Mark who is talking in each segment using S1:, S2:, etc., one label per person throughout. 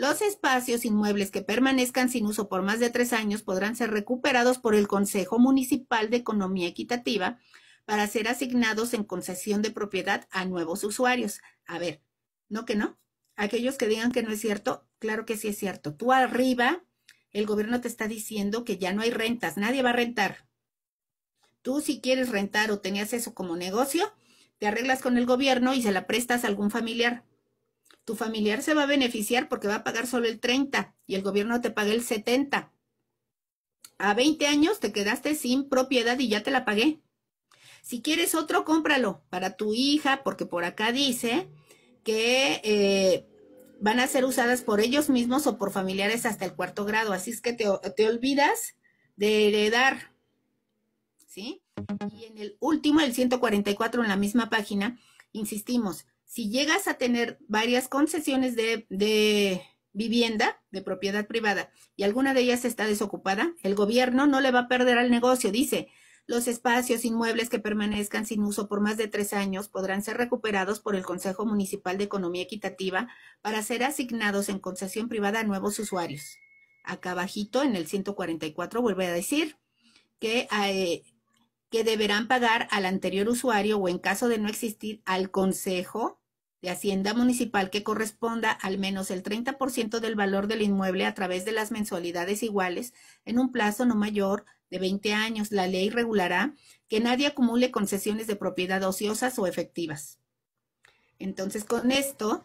S1: Los espacios inmuebles que permanezcan sin uso por más de tres años podrán ser recuperados por el Consejo Municipal de Economía Equitativa para ser asignados en concesión de propiedad a nuevos usuarios. A ver, ¿no que no? Aquellos que digan que no es cierto, claro que sí es cierto. Tú arriba, el gobierno te está diciendo que ya no hay rentas, nadie va a rentar. Tú si quieres rentar o tenías eso como negocio, te arreglas con el gobierno y se la prestas a algún familiar tu familiar se va a beneficiar porque va a pagar solo el 30 y el gobierno te paga el 70. A 20 años te quedaste sin propiedad y ya te la pagué. Si quieres otro, cómpralo para tu hija, porque por acá dice que eh, van a ser usadas por ellos mismos o por familiares hasta el cuarto grado. Así es que te, te olvidas de heredar. ¿Sí? Y en el último, el 144, en la misma página, insistimos, si llegas a tener varias concesiones de, vivienda de propiedad privada y alguna de ellas está desocupada, el gobierno no le va a perder al negocio. Dice, los espacios inmuebles que permanezcan sin uso por más de tres años podrán ser recuperados por el Consejo Municipal de Economía Equitativa para ser asignados en concesión privada a nuevos usuarios. Acá bajito en el 144, vuelve a decir que, eh, que deberán pagar al anterior usuario o en caso de no existir al Consejo de Hacienda Municipal que corresponda al menos el 30% del valor del inmueble a través de las mensualidades iguales en un plazo no mayor de 20 años. La ley regulará que nadie acumule concesiones de propiedad ociosas o efectivas. Entonces, con esto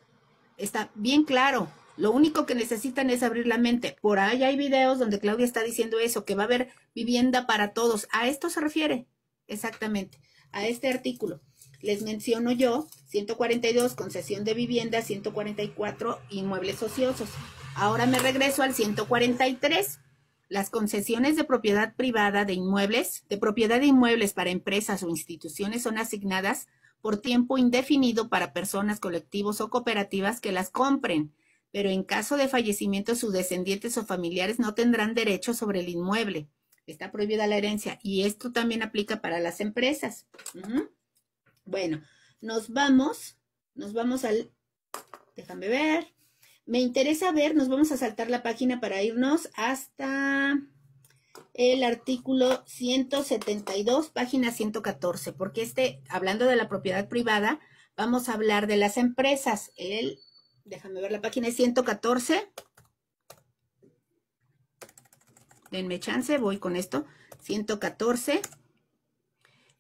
S1: está bien claro. Lo único que necesitan es abrir la mente. Por ahí hay videos donde Claudia está diciendo eso, que va a haber vivienda para todos. A esto se refiere, exactamente, a este artículo les menciono yo, 142, concesión de vivienda, 144, inmuebles ociosos. Ahora me regreso al 143, las concesiones de propiedad privada de inmuebles, de propiedad de inmuebles para empresas o instituciones son asignadas por tiempo indefinido para personas, colectivos o cooperativas que las compren, pero en caso de fallecimiento sus descendientes o familiares no tendrán derecho sobre el inmueble. Está prohibida la herencia y esto también aplica para las empresas. Bueno, nos vamos, nos vamos al, déjame ver, me interesa ver, nos vamos a saltar la página para irnos hasta el artículo 172, página 114, porque este, hablando de la propiedad privada, vamos a hablar de las empresas. El, déjame ver la página, 114. Denme chance, voy con esto. 114.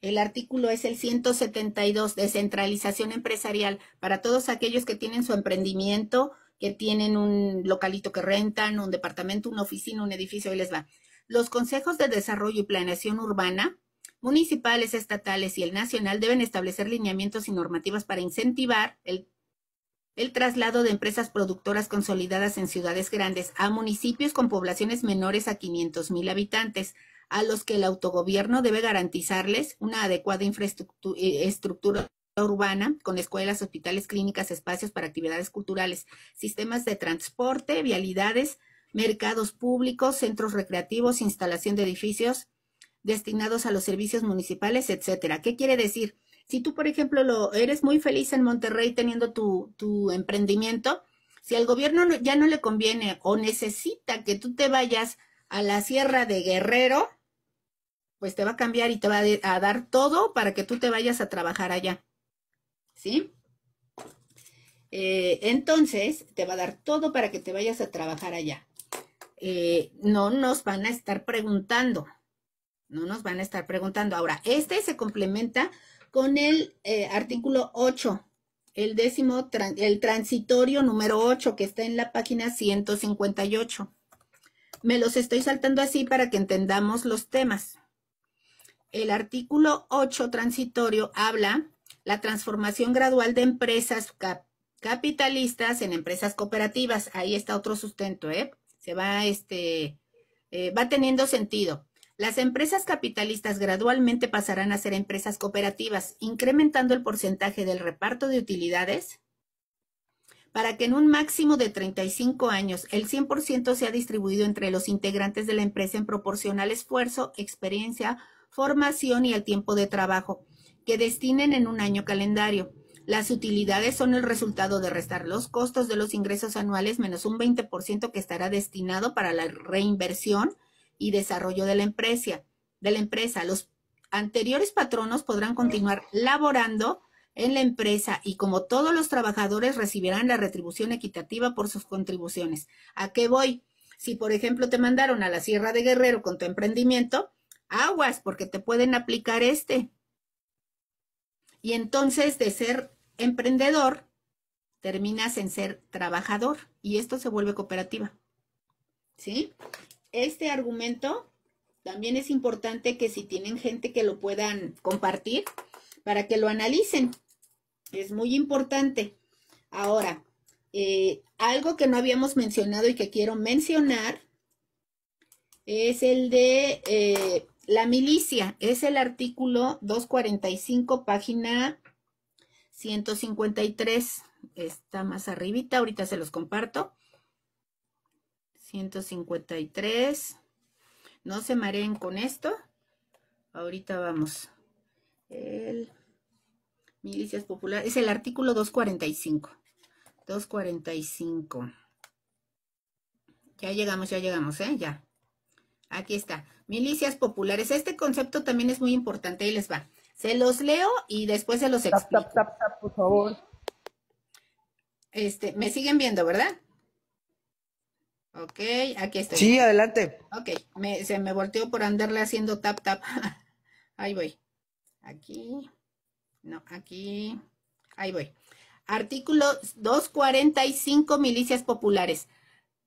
S1: El artículo es el 172, descentralización empresarial, para todos aquellos que tienen su emprendimiento, que tienen un localito que rentan, un departamento, una oficina, un edificio, ahí les va. Los consejos de desarrollo y planeación urbana municipales, estatales y el nacional deben establecer lineamientos y normativas para incentivar el, el, traslado de empresas productoras consolidadas en ciudades grandes a municipios con poblaciones menores a 500 mil habitantes, a los que el autogobierno debe garantizarles una adecuada infraestructura eh, urbana con escuelas, hospitales, clínicas, espacios para actividades culturales, sistemas de transporte, vialidades, mercados públicos, centros recreativos, instalación de edificios destinados a los servicios municipales, etcétera. ¿Qué quiere decir? Si tú, por ejemplo, lo, eres muy feliz en Monterrey teniendo tu, tu emprendimiento, si al gobierno ya no le conviene o necesita que tú te vayas a la Sierra de Guerrero, pues te va a cambiar y te va a dar todo para que tú te vayas a trabajar allá. ¿Sí? Eh, entonces, te va a dar todo para que te vayas a trabajar allá. Eh, no nos van a estar preguntando, no nos van a estar preguntando. Ahora, este se complementa con el eh, artículo 8, el décimo, el transitorio número 8 que está en la página 158. Me los estoy saltando así para que entendamos los temas. El artículo 8 transitorio habla la transformación gradual de empresas capitalistas en empresas cooperativas. Ahí está otro sustento, ¿eh? Se va, este, eh, va teniendo sentido. Las empresas capitalistas gradualmente pasarán a ser empresas cooperativas, incrementando el porcentaje del reparto de utilidades para que en un máximo de 35 años el 100% sea distribuido entre los integrantes de la empresa en proporción al esfuerzo, experiencia, formación y el tiempo de trabajo, que destinen en un año calendario. Las utilidades son el resultado de restar los costos de los ingresos anuales menos un 20% que estará destinado para la reinversión y desarrollo De la empresa. Los anteriores patronos podrán continuar laborando en la empresa y como todos los trabajadores recibirán la retribución equitativa por sus contribuciones. ¿A qué voy? Si, por ejemplo, te mandaron a la Sierra de Guerrero con tu emprendimiento, aguas, porque te pueden aplicar este. Y entonces, de ser emprendedor, terminas en ser trabajador y esto se vuelve cooperativa. ¿Sí? Este argumento también es importante que si tienen gente que lo puedan compartir para que lo analicen. Es muy importante. Ahora, eh, algo que no habíamos mencionado y que quiero mencionar es el de eh, la milicia. Es el artículo 245, página 153. Está más arribita, ahorita se los comparto. 153. No se mareen con esto. Ahorita vamos. El Milicias populares. Es el artículo 245. 245. Ya llegamos, ya llegamos, ¿eh? Ya. Aquí está. Milicias populares. Este concepto también es muy importante. Ahí les va. Se los leo y después se los explico. Tap, tap, tap, por favor. Este, me siguen viendo, ¿verdad? Ok, aquí estoy. Sí, adelante. Ok, me, se me volteó por andarle haciendo tap, tap. Ahí voy. Aquí. No, aquí, ahí voy. Artículo 245, milicias populares.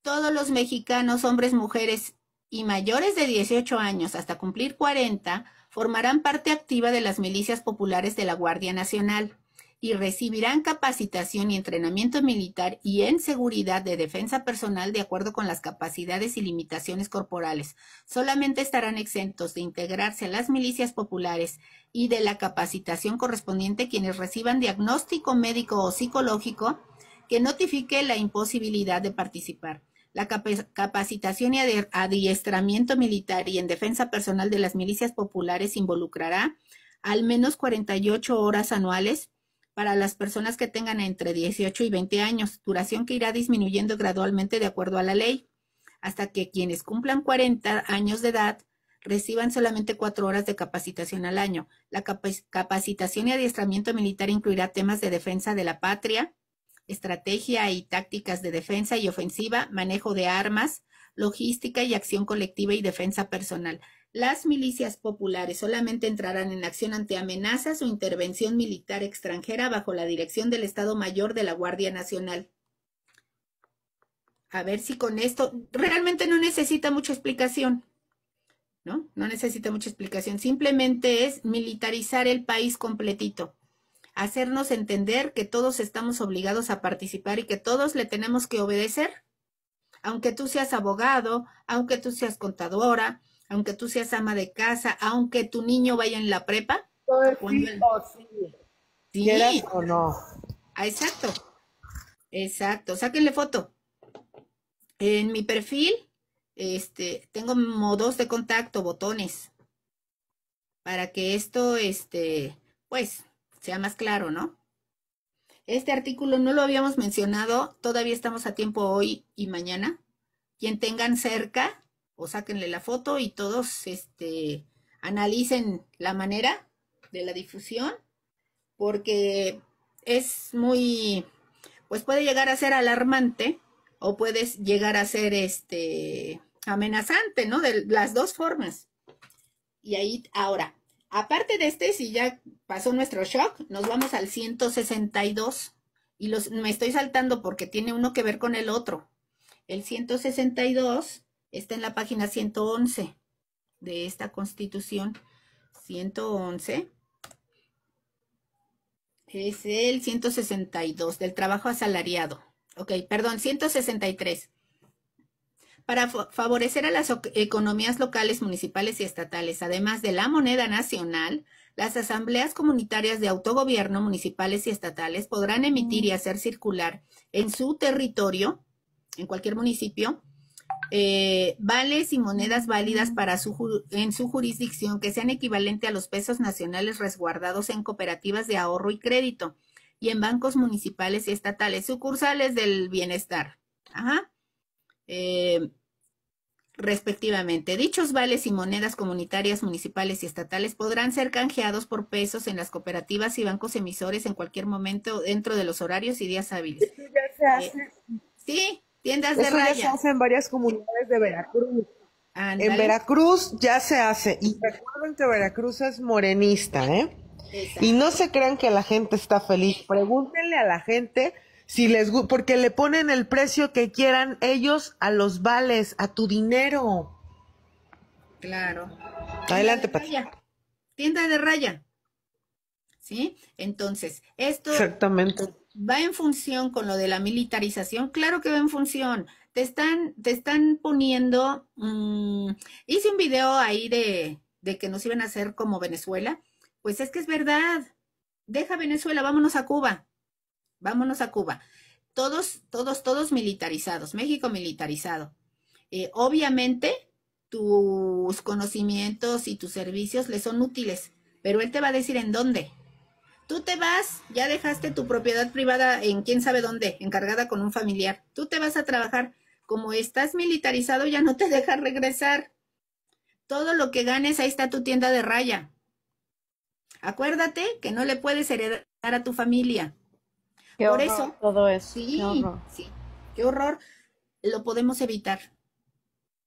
S1: Todos los mexicanos, hombres, mujeres y mayores de 18 años hasta cumplir 40, formarán parte activa de las milicias populares de la Guardia Nacional y recibirán capacitación y entrenamiento militar y en seguridad de defensa personal de acuerdo con las capacidades y limitaciones corporales. Solamente estarán exentos de integrarse a las milicias populares y de la capacitación correspondiente quienes reciban diagnóstico médico o psicológico que notifique la imposibilidad de participar. La capacitación y adiestramiento militar y en defensa personal de las milicias populares involucrará al menos 48 horas anuales para las personas que tengan entre 18 y 20 años, duración que irá disminuyendo gradualmente de acuerdo a la ley, hasta que quienes cumplan 40 años de edad reciban solamente cuatro horas de capacitación al año. La capacitación y adiestramiento militar incluirá temas de defensa de la patria, estrategia y tácticas de defensa y ofensiva, manejo de armas, logística y acción colectiva y defensa personal. Las milicias populares solamente entrarán en acción ante amenazas o intervención militar extranjera bajo la dirección del Estado Mayor de la Guardia Nacional. A ver si con esto realmente no necesita mucha explicación. ¿No? No necesita mucha explicación. Simplemente es militarizar el país completito. Hacernos entender que todos estamos obligados a participar y que todos le tenemos que obedecer. Aunque tú seas abogado, aunque tú seas contadora, aunque tú seas ama de casa, aunque tu niño vaya en la prepa. Todo sí. o no. Ah, exacto. Exacto. Sáquenle foto. En mi perfil, este, tengo modos de contacto, botones, para que esto, este, pues, sea más claro, ¿no? Este artículo no lo habíamos mencionado, todavía estamos a tiempo hoy y mañana. Quien tengan cerca, o sáquenle la foto y todos este, analicen la manera de la difusión, porque es muy, pues puede llegar a ser alarmante o puede llegar a ser este amenazante, ¿no? De las dos formas. Y ahí, ahora, aparte de este, si ya pasó nuestro shock, nos vamos al 162. Y los, me estoy saltando porque tiene uno que ver con el otro. El 162 Está en la página 111 de esta constitución. 111 es el 162 del trabajo asalariado. Ok, perdón, 163. Para favorecer a las economías locales, municipales y estatales, además de la moneda nacional, las asambleas comunitarias de autogobierno municipales y estatales podrán emitir y mm. hacer circular en su territorio, en cualquier municipio, eh, vales y monedas válidas para su, en su jurisdicción que sean equivalente a los pesos nacionales resguardados en cooperativas de ahorro y crédito y en bancos municipales y estatales, sucursales del bienestar. Eh, respectivamente. Dichos vales y monedas comunitarias, municipales y estatales podrán ser canjeados por pesos en las cooperativas y bancos emisores en cualquier momento dentro de los horarios y días hábiles. Eh, sí, Tiendas de Eso raya. Ya se hace en varias comunidades de Veracruz. En Veracruz ya se hace. Y recuerden que Veracruz es morenista, ¿eh? Y no se crean que la gente está feliz. Pregúntenle a la gente si les gusta, porque le ponen el precio que quieran ellos a los vales, a tu dinero. Claro. Adelante, Patricia. Tienda de raya. ¿Sí? Entonces, esto. Exactamente va en función con lo de la militarización, claro que va en función. Te están, te están poniendo, mm, hice un video ahí de, que nos iban a hacer como Venezuela, pues es que es verdad. Deja Venezuela, vámonos a Cuba. Vámonos a Cuba. Todos, todos, todos militarizados. México militarizado. Eh, obviamente, tus conocimientos y tus servicios le son útiles, pero él te va a decir en dónde. Tú te vas, ya dejaste tu propiedad privada en quién sabe dónde, encargada con un familiar. Tú te vas a trabajar. Como estás militarizado, ya no te deja regresar. Todo lo que ganes, ahí está tu tienda de raya. Acuérdate que no le puedes heredar a tu familia. Qué Por horror, eso. Todo eso. Sí, qué sí. Qué horror. Lo podemos evitar.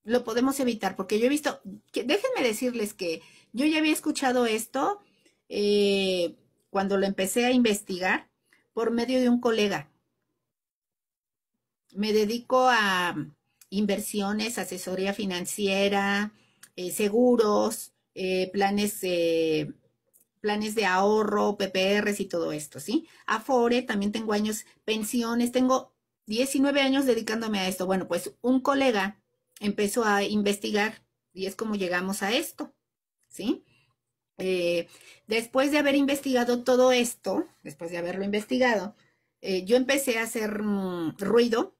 S1: Lo podemos evitar, porque yo he visto, déjenme decirles que yo ya había escuchado esto eh, cuando lo empecé a investigar por medio de un colega. Me dedico a inversiones, asesoría financiera, eh, seguros, eh, planes, planes de ahorro, PPRs y todo esto, ¿sí? Afore, también tengo años, pensiones, tengo 19 años dedicándome a esto. Bueno, pues un colega empezó a investigar y es como llegamos a esto, ¿sí? eh, después de haber investigado todo esto, después de haberlo investigado, eh, yo empecé a hacer mm, ruido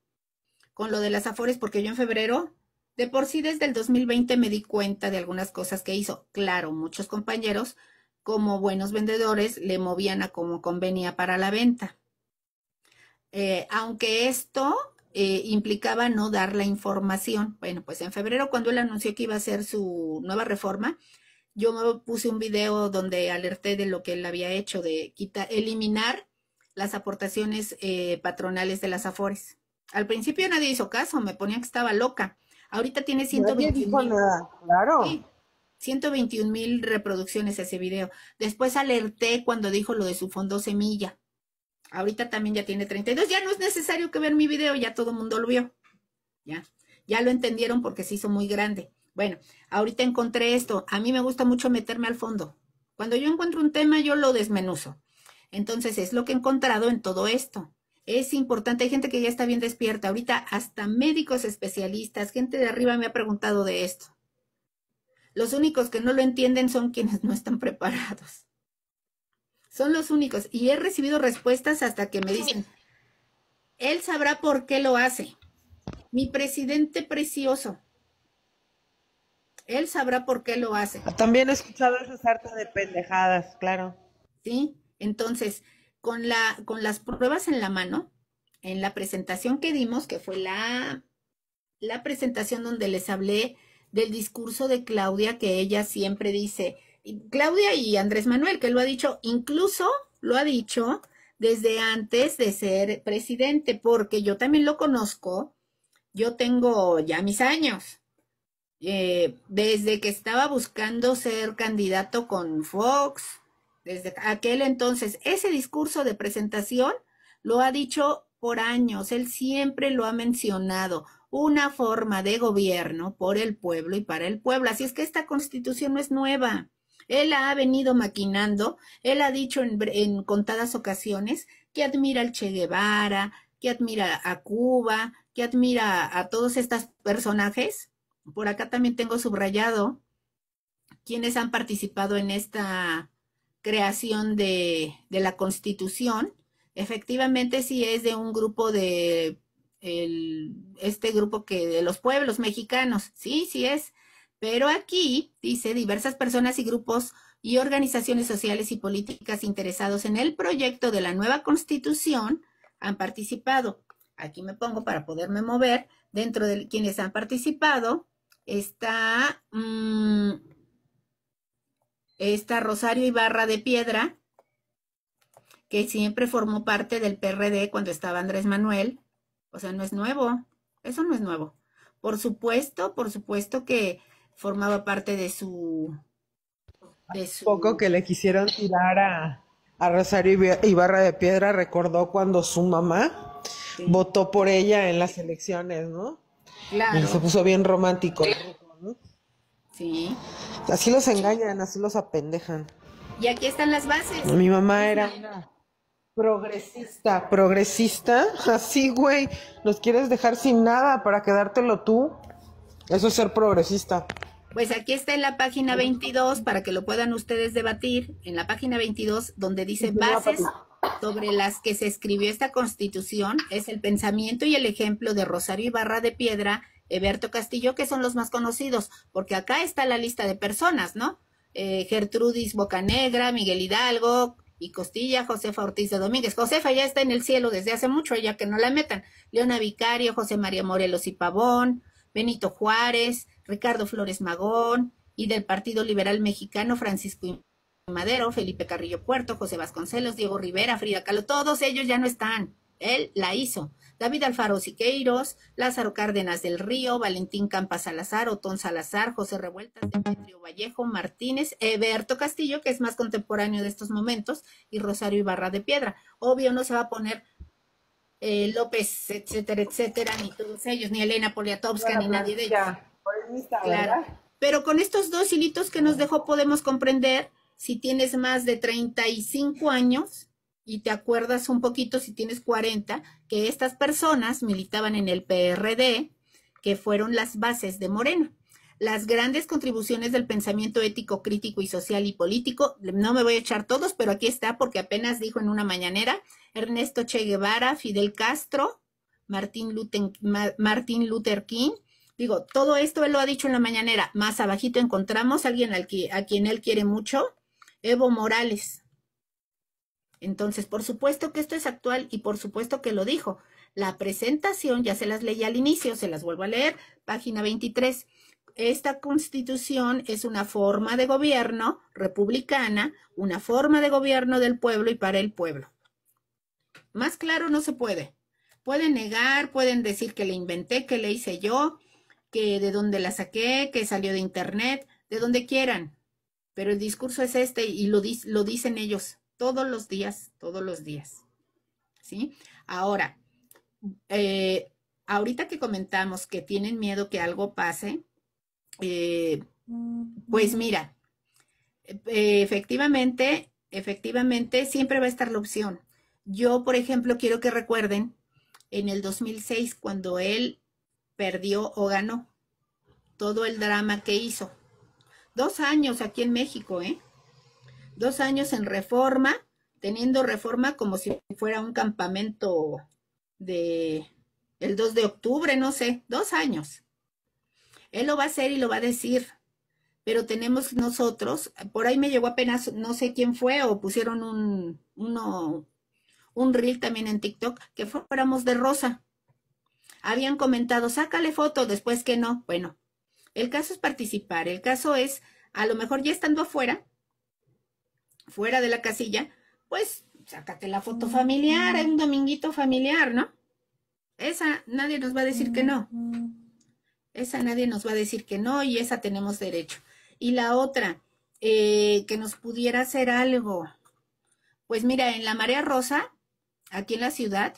S1: con lo de las Afores porque yo en febrero, de por sí desde el 2020 me di cuenta de algunas cosas que hizo. Claro, muchos compañeros, como buenos vendedores, le movían a como convenía para la venta. Eh, aunque esto eh, implicaba no dar la información. Bueno, pues en febrero, cuando él anunció que iba a hacer su nueva reforma, yo me puse un video donde alerté de lo que él había hecho, de quitar, eliminar las aportaciones eh, patronales de las Afores. Al principio nadie hizo caso, me ponía que estaba loca. Ahorita tiene 121 mil. mil reproducciones ese video. Después alerté cuando dijo lo de su fondo semilla. Ahorita también ya tiene 32. Ya no es necesario que vean mi video, ya todo el mundo lo vio. Ya, ya lo entendieron porque se hizo muy grande. Bueno, ahorita encontré esto. A mí me gusta mucho meterme al fondo. Cuando yo encuentro un tema, yo lo desmenuzo. Entonces, es lo que he encontrado en todo esto. Es importante, hay gente que ya está bien despierta. Ahorita hasta médicos especialistas, gente de arriba me ha preguntado de esto. Los únicos que no lo entienden son quienes no están preparados. Son los únicos. Y he recibido respuestas hasta que me dicen, él sabrá por qué lo hace. Mi presidente precioso, él sabrá por qué lo hace. También he escuchado esas hartas de pendejadas, claro. Sí, entonces, con, la, con las pruebas en la mano, en la presentación que dimos, que fue la, la presentación donde les hablé del discurso de Claudia, que ella siempre dice, Claudia y Andrés Manuel, que lo ha dicho, incluso lo ha dicho desde antes de ser presidente, porque yo también lo conozco, yo tengo ya mis años, eh, desde que estaba buscando ser candidato con Fox, desde aquel entonces, ese discurso de presentación lo ha dicho por años, él siempre lo ha mencionado, una forma de gobierno por el pueblo y para el pueblo. Así es que esta constitución no es nueva. Él ha venido maquinando, él ha dicho en, en contadas ocasiones que admira al Che Guevara, que admira a Cuba, que admira a todos estos personajes por acá también tengo subrayado quienes han participado en esta creación de, la constitución. Efectivamente, sí es de un grupo de este grupo que de los pueblos mexicanos, sí, sí es. Pero aquí dice diversas personas y grupos y organizaciones sociales y políticas interesados en el proyecto de la nueva constitución han participado. Aquí me pongo para poderme mover dentro de quienes han participado. Mm, está, Rosario Ibarra de Piedra, que siempre formó parte del PRD cuando estaba Andrés Manuel. O sea, no es nuevo, eso no es nuevo. Por supuesto, por supuesto que formaba parte de su... De Poco que le quisieron tirar a, a Rosario Ibarra de Piedra recordó cuando su mamá votó por ella en las elecciones, ¿no? Claro. Y se puso bien romántico. Sí. Así los engañan, así los apendejan. Y aquí están las bases. Mi mamá era progresista, progresista, así güey, nos quieres dejar sin nada para quedártelo tú. Eso es ser progresista. Pues aquí está en la página 22 para que lo puedan ustedes debatir, en la página 22 donde dice bases sobre las que se escribió esta constitución es el pensamiento y el ejemplo de Rosario Ibarra de Piedra, Eberto Castillo, que son los más conocidos, porque acá está la lista de personas, ¿no? Eh, Gertrudis Bocanegra, Miguel Hidalgo y Costilla, Josefa Ortiz de Domínguez. Josefa ya está en el cielo desde hace mucho, ya que no la metan. Leona Vicario, José María Morelos y Pavón, Benito Juárez, Ricardo Flores Magón y del Partido Liberal Mexicano, Francisco Madero, Felipe Carrillo Puerto, José Vasconcelos, Diego Rivera, Frida Kahlo, todos ellos ya no están. Él la hizo. David Alfaro Siqueiros, Lázaro Cárdenas del Río, Valentín Campa Salazar, Otón Salazar, José Revueltas, Demetrio Vallejo Martínez, Eberto Castillo, que es más contemporáneo de estos momentos, y Rosario Ibarra de Piedra. Obvio, no se va a poner eh, López, etcétera, etcétera, ni todos ellos, ni Elena Poliatowska ni nadie de ellos. Claro. Pero con estos dos hilitos que nos dejó podemos comprender si tienes más de 35 años y te acuerdas un poquito, si tienes 40, que estas personas militaban en el PRD, que fueron las bases de Morena. Las grandes contribuciones del pensamiento ético, crítico y social y político, no me voy a echar todos, pero aquí está porque apenas dijo en una mañanera Ernesto Che Guevara, Fidel Castro, Martín Luther, Martin Luther King, Digo, todo esto él lo ha dicho en la mañanera. Más abajito encontramos a alguien al que, a quien él quiere mucho, Evo Morales. Entonces, por supuesto que esto es actual y por supuesto que lo dijo. La presentación, ya se las leí al inicio, se las vuelvo a leer, página 23. Esta constitución es una forma de gobierno republicana, una forma de gobierno del pueblo y para el pueblo. Más claro no se puede. Pueden negar, pueden decir que le inventé, que le hice yo, que de dónde la saqué, que salió de internet, de donde quieran. Pero el discurso es este y lo, lo dicen ellos todos los días, todos los días. ¿Sí? Ahora, eh, ahorita que comentamos que tienen miedo que algo pase, eh, pues mira, eh, efectivamente, efectivamente, siempre va a estar la opción. Yo, por ejemplo, quiero que recuerden en el 2006 cuando él perdió o ganó todo el drama que hizo. Dos años aquí en México, ¿eh? Dos años en reforma, teniendo reforma como si fuera un campamento de el 2 de octubre, no sé, dos años. Él lo va a hacer y lo va a decir, pero tenemos nosotros, por ahí me llegó apenas, no sé quién fue, o pusieron un, uno, un reel también en TikTok, que fuéramos de rosa. Habían comentado, sácale foto, después que no. Bueno, el caso es participar, el caso es, a lo mejor ya estando afuera, fuera de la casilla, pues sácate la foto familiar, hay un dominguito familiar, ¿no? Esa nadie nos va a decir que no. Esa nadie nos va a decir que no y esa tenemos derecho. Y la otra, eh, que nos pudiera hacer algo. Pues mira, en la Marea Rosa, aquí en la ciudad,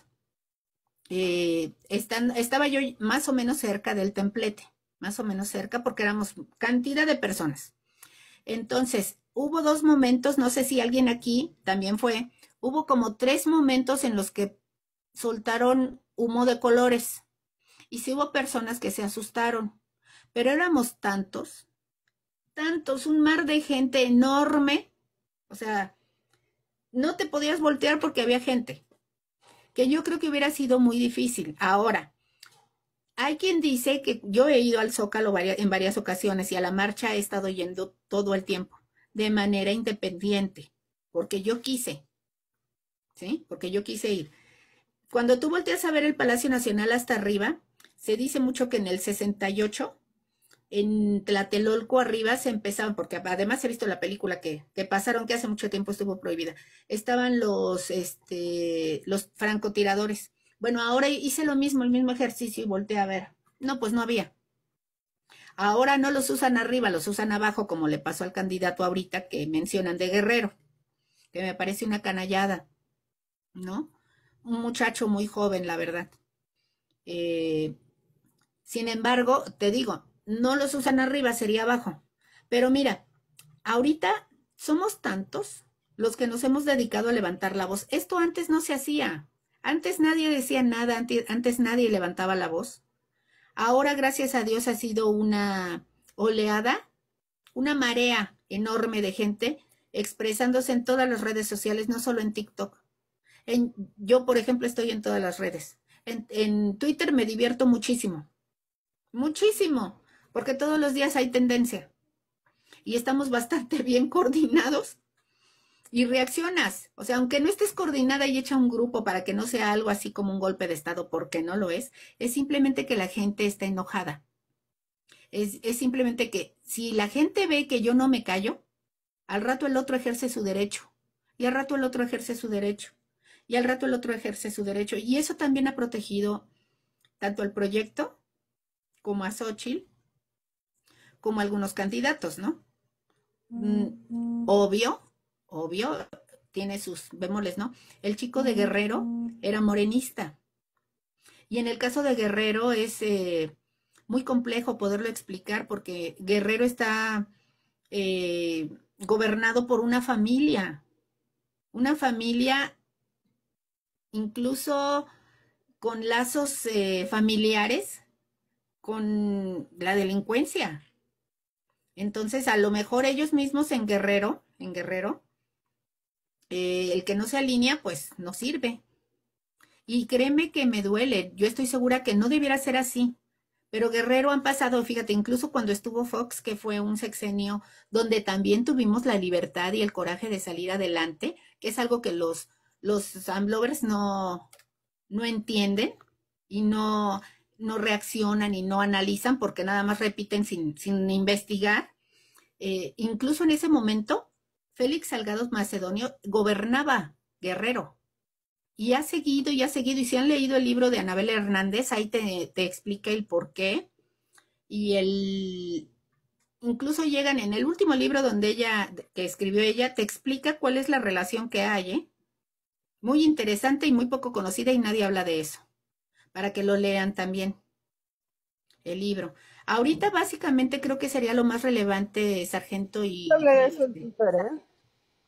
S1: eh, estaba yo más o menos cerca del templete más o menos cerca, porque éramos cantidad de personas. Entonces, hubo dos momentos, no sé si alguien aquí también fue, hubo como tres momentos en los que soltaron humo de colores. Y si hubo personas que se asustaron, pero éramos tantos, tantos, un mar de gente enorme, o sea, no te podías voltear porque había gente, que yo creo que hubiera sido muy difícil. Ahora, hay quien dice que yo he ido al Zócalo en varias ocasiones y a la marcha he estado yendo todo el tiempo, de manera independiente, porque yo quise, ¿sí? Porque yo quise ir. Cuando tú volteas a ver el Palacio Nacional hasta arriba, se dice mucho que en el 68, en Tlatelolco arriba se empezaban, porque además he visto la película que, que pasaron, que hace mucho tiempo estuvo prohibida, estaban los, este, los francotiradores bueno, ahora hice lo mismo, el mismo ejercicio y volteé a ver. No, pues no había. Ahora no los usan arriba, los usan abajo, como le pasó al candidato ahorita que mencionan de Guerrero, que me parece una canallada, ¿no? Un muchacho muy joven, la verdad. Eh, sin embargo, te digo, no los usan arriba, sería abajo. Pero mira, ahorita somos tantos los que nos hemos dedicado a levantar la voz. Esto antes no se hacía. Antes nadie decía nada, antes, nadie levantaba la voz. Ahora, gracias a Dios, ha sido una oleada, una marea enorme de gente expresándose en todas las redes sociales, no solo en TikTok. yo, por ejemplo, estoy en todas las redes. en, Twitter me divierto muchísimo, muchísimo, porque todos los días hay tendencia y estamos bastante bien coordinados y reaccionas. O sea, aunque no estés coordinada y hecha un grupo para que no sea algo así como un golpe de Estado, porque no lo es, es simplemente que la gente está enojada. Es, simplemente que si la gente ve que yo no me callo, al rato el otro ejerce su derecho, y al rato el otro ejerce su derecho, y al rato el otro ejerce su derecho. Y eso también ha protegido tanto al proyecto como a Xochitl, como a algunos candidatos, ¿no? Mm, mm, mm. obvio obvio, tiene sus bemoles, ¿no? El chico de Guerrero era morenista. Y en el caso de Guerrero es eh, muy complejo poderlo explicar porque Guerrero está eh, gobernado por una familia, una familia incluso con lazos eh, familiares con la delincuencia. Entonces, a lo mejor ellos mismos en Guerrero, en Guerrero, eh, el que no se alinea, pues no sirve. Y créeme que me duele, yo estoy segura que no debiera ser así, pero Guerrero han pasado, fíjate, incluso cuando estuvo Fox, que fue un sexenio donde también tuvimos la libertad y el coraje de salir adelante, que es algo que los, los no, no entienden y no, no reaccionan y no analizan porque nada más repiten sin, sin investigar. Eh, incluso en ese momento Félix Salgado Macedonio gobernaba Guerrero y ha seguido y ha seguido. Y si han leído el libro de Anabel Hernández, ahí te, te explica el por qué. Y el, incluso llegan en el último libro donde ella, que escribió ella, te explica cuál es la relación que hay, ¿eh? Muy interesante y muy poco conocida y nadie habla de eso. Para que lo lean también, el libro. Ahorita básicamente creo que sería lo más relevante, Sargento, y... Este, ¿eh?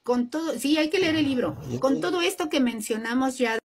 S1: Con todo, sí, hay que leer el libro. Con todo esto que mencionamos ya